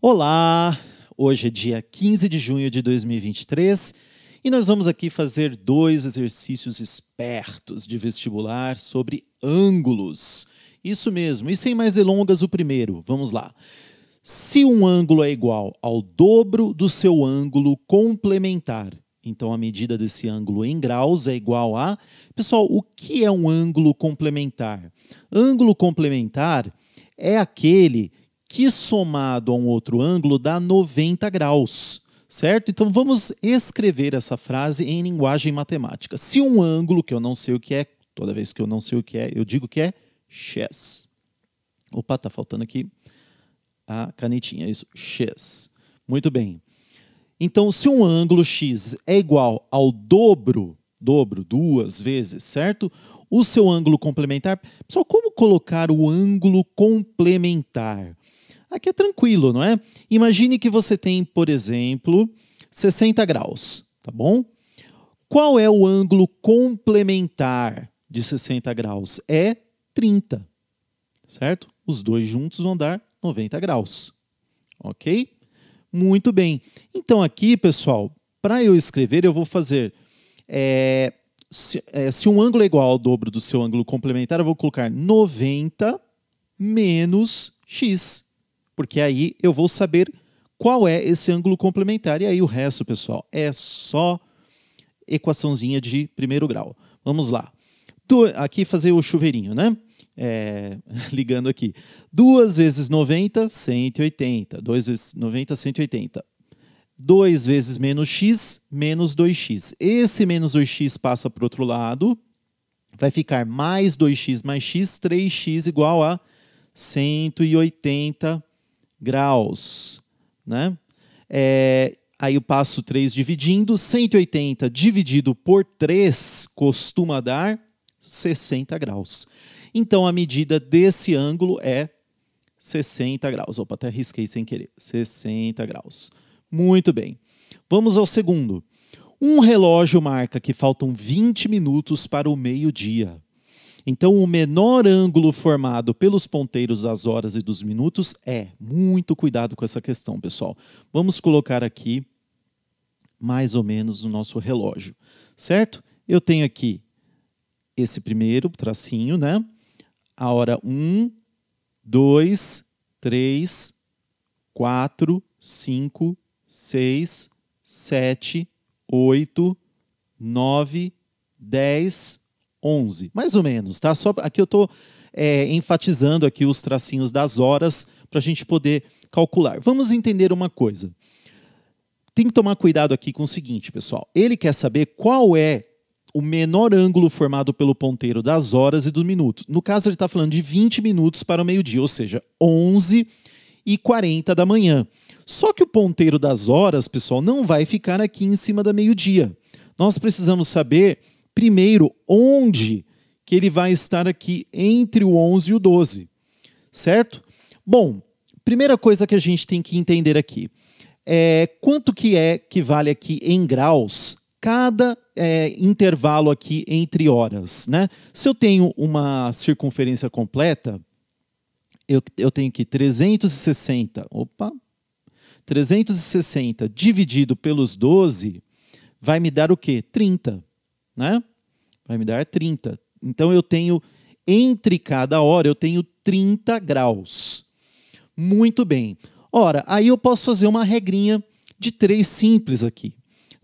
Olá! Hoje é dia 15 de junho de 2023 e nós vamos aqui fazer dois exercícios espertos de vestibular sobre ângulos. Isso mesmo, e sem mais delongas, o primeiro. Vamos lá. Se um ângulo é igual ao dobro do seu ângulo complementar, então a medida desse ângulo em graus é igual a. Pessoal, o que é um ângulo complementar? Ângulo complementar é aquele que somado a um outro ângulo dá 90 graus. Certo? Então vamos escrever essa frase em linguagem matemática. Se um ângulo, que eu não sei o que é, toda vez que eu não sei o que é, eu digo que é x. Opa, tá faltando aqui a canetinha, é isso, x. Muito bem. Então, se um ângulo x é igual ao dobro, dobro duas vezes, certo? O seu ângulo complementar. Pessoal, como colocar o ângulo complementar? Aqui é tranquilo, não é? Imagine que você tem, por exemplo, 60 graus, tá bom? Qual é o ângulo complementar de 60 graus? É 30, certo? Os dois juntos vão dar 90 graus, ok? Muito bem. Então aqui, pessoal, para eu escrever, eu vou fazer... É, se, é, se, um ângulo é igual ao dobro do seu ângulo complementar, eu vou colocar 90 menos x porque aí eu vou saber qual é esse ângulo complementar. E aí o resto, pessoal, é só equaçãozinha de primeiro grau. Vamos lá. Do, aqui fazer o chuveirinho, né? É, ligando aqui. 2 vezes 90, 180. 2 vezes 90, 180. 2 vezes menos x, menos 2x. Esse menos 2x passa para o outro lado. Vai ficar mais 2x mais x, 3x igual a 180 graus. Né? É, aí eu passo 3 dividindo, 180 dividido por 3 costuma dar 60 graus. Então a medida desse ângulo é 60 graus. Opa, até risquei sem querer. 60 graus. Muito bem. Vamos ao segundo. Um relógio marca que faltam 20 minutos para o meio-dia. Então, o menor ângulo formado pelos ponteiros das horas e dos minutos é muito cuidado com essa questão, pessoal. Vamos colocar aqui mais ou menos o nosso relógio, certo? Eu tenho aqui esse primeiro tracinho, né? A hora 1, 2, 3, 4, 5, 6, 7, 8, 9, 10, 11, mais ou menos, tá? Só aqui eu estou é, enfatizando aqui os tracinhos das horas para a gente poder calcular. Vamos entender uma coisa. Tem que tomar cuidado aqui com o seguinte, pessoal. Ele quer saber qual é o menor ângulo formado pelo ponteiro das horas e do minuto. No caso, ele está falando de 20 minutos para o meio-dia, ou seja, 11 e 40 da manhã. Só que o ponteiro das horas, pessoal, não vai ficar aqui em cima da meio-dia. Nós precisamos saber Primeiro, onde que ele vai estar aqui entre o 11 e o 12, certo? Bom, primeira coisa que a gente tem que entender aqui é quanto que é que vale aqui em graus cada é, intervalo aqui entre horas, né? Se eu tenho uma circunferência completa, eu, eu tenho que 360, opa, 360 dividido pelos 12 vai me dar o quê? 30 né? Vai me dar 30. Então eu tenho entre cada hora eu tenho 30 graus. Muito bem. Ora, aí eu posso fazer uma regrinha de três simples aqui,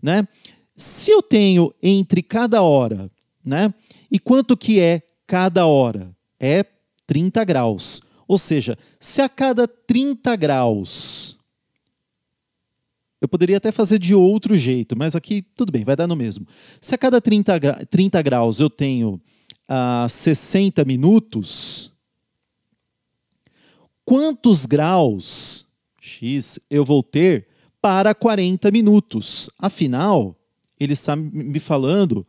né? Se eu tenho entre cada hora, né? E quanto que é cada hora? É 30 graus. Ou seja, se a cada 30 graus eu poderia até fazer de outro jeito, mas aqui tudo bem, vai dar no mesmo. Se a cada 30, gra 30 graus eu tenho ah, 60 minutos, quantos graus x eu vou ter para 40 minutos? Afinal, ele está me falando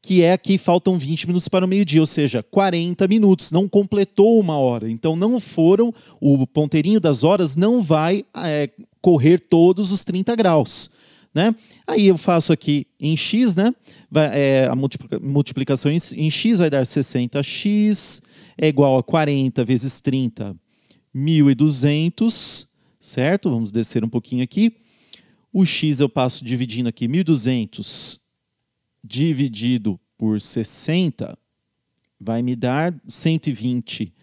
que é que faltam 20 minutos para o meio-dia, ou seja, 40 minutos, não completou uma hora. Então não foram, o ponteirinho das horas não vai é, correr todos os 30 graus. Né? Aí eu faço aqui em x, né? Vai, é, a multiplicação em, em, x vai dar 60x é igual a 40 vezes 30, 1.200, certo? Vamos descer um pouquinho aqui. O x eu passo dividindo aqui 1.200 dividido por 60 vai me dar 120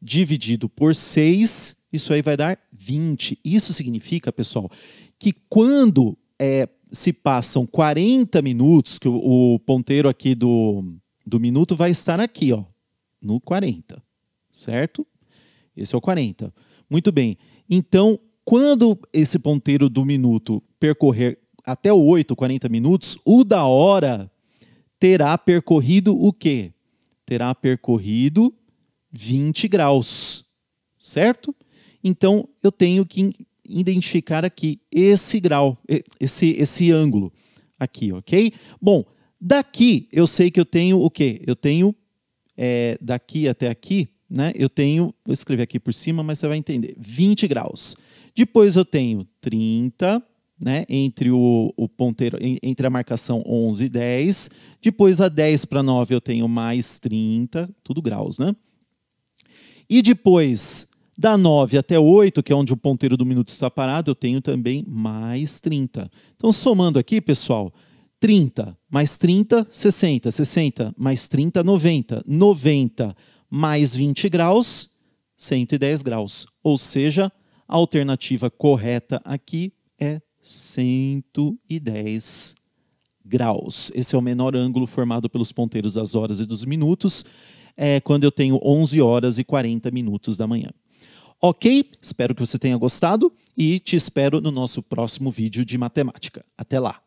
dividido por 6 isso aí vai dar 20. Isso significa, pessoal, que quando é, se passam 40 minutos, que o, o ponteiro aqui do, do minuto vai estar aqui, ó, no 40, certo? Esse é o 40. Muito bem. Então, quando esse ponteiro do minuto percorrer até o 8, 40 minutos, o da hora terá percorrido o quê? Terá percorrido 20 graus, certo? Então eu tenho que identificar aqui esse grau, esse, esse ângulo aqui, ok? Bom, daqui eu sei que eu tenho o quê? Eu tenho é, daqui até aqui, né? Eu tenho, vou escrever aqui por cima, mas você vai entender, 20 graus. Depois eu tenho 30, né, entre o, o, ponteiro, entre a marcação 11 e 10. Depois a 10 para 9 eu tenho mais 30, tudo graus, né? E depois da 9 até 8, que é onde o ponteiro do minuto está parado, eu tenho também mais 30. Então, somando aqui, pessoal, 30 mais 30, 60. 60 mais 30, 90. 90 mais 20 graus, 110 graus. Ou seja, a alternativa correta aqui é 110 graus. Esse é o menor ângulo formado pelos ponteiros das horas e dos minutos, é quando eu tenho 11 horas e 40 minutos da manhã. Ok? Espero que você tenha gostado e te espero no nosso próximo vídeo de matemática. Até lá!